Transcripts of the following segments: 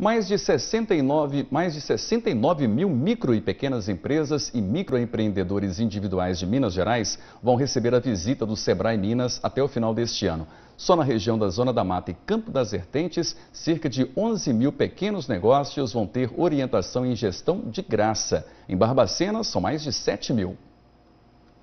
Mais de 69, mais de 69 mil micro e pequenas empresas e microempreendedores individuais de Minas Gerais vão receber a visita do Sebrae Minas até o final deste ano. Só na região da Zona da Mata e Campo das Vertentes, cerca de 11 mil pequenos negócios vão ter orientação em gestão de graça. Em Barbacena, são mais de 7 mil.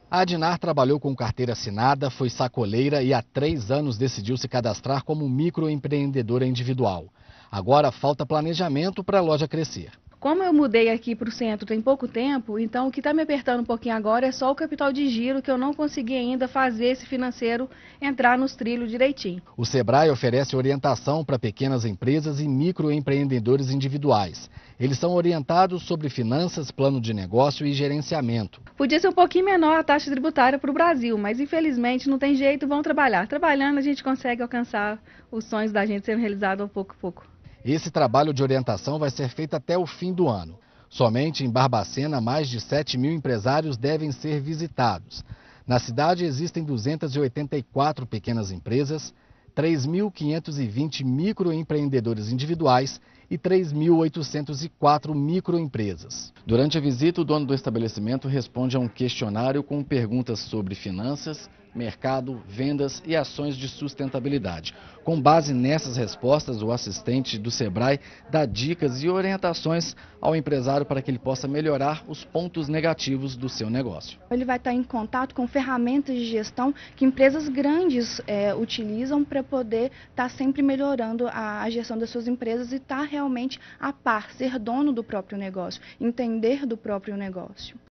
A Adinar trabalhou com carteira assinada, foi sacoleira e há três anos decidiu se cadastrar como microempreendedora individual. Agora falta planejamento para a loja crescer. Como eu mudei aqui para o centro tem pouco tempo, então o que está me apertando um pouquinho agora é só o capital de giro, que eu não consegui ainda fazer esse financeiro entrar nos trilhos direitinho. O Sebrae oferece orientação para pequenas empresas e microempreendedores individuais. Eles são orientados sobre finanças, plano de negócio e gerenciamento. Podia ser um pouquinho menor a taxa tributária para o Brasil, mas infelizmente não tem jeito, vão trabalhar. Trabalhando a gente consegue alcançar os sonhos da gente sendo realizado um pouco a pouco. Esse trabalho de orientação vai ser feito até o fim do ano. Somente em Barbacena, mais de 7 mil empresários devem ser visitados. Na cidade existem 284 pequenas empresas, 3.520 microempreendedores individuais e 3.804 microempresas. Durante a visita, o dono do estabelecimento responde a um questionário com perguntas sobre finanças, mercado, vendas e ações de sustentabilidade. Com base nessas respostas, o assistente do Sebrae dá dicas e orientações ao empresário para que ele possa melhorar os pontos negativos do seu negócio. Ele vai estar em contato com ferramentas de gestão que empresas grandes é, utilizam para poder estar tá sempre melhorando a, a gestão das suas empresas e estar tá realmente a par, ser dono do próprio negócio, entender do próprio negócio.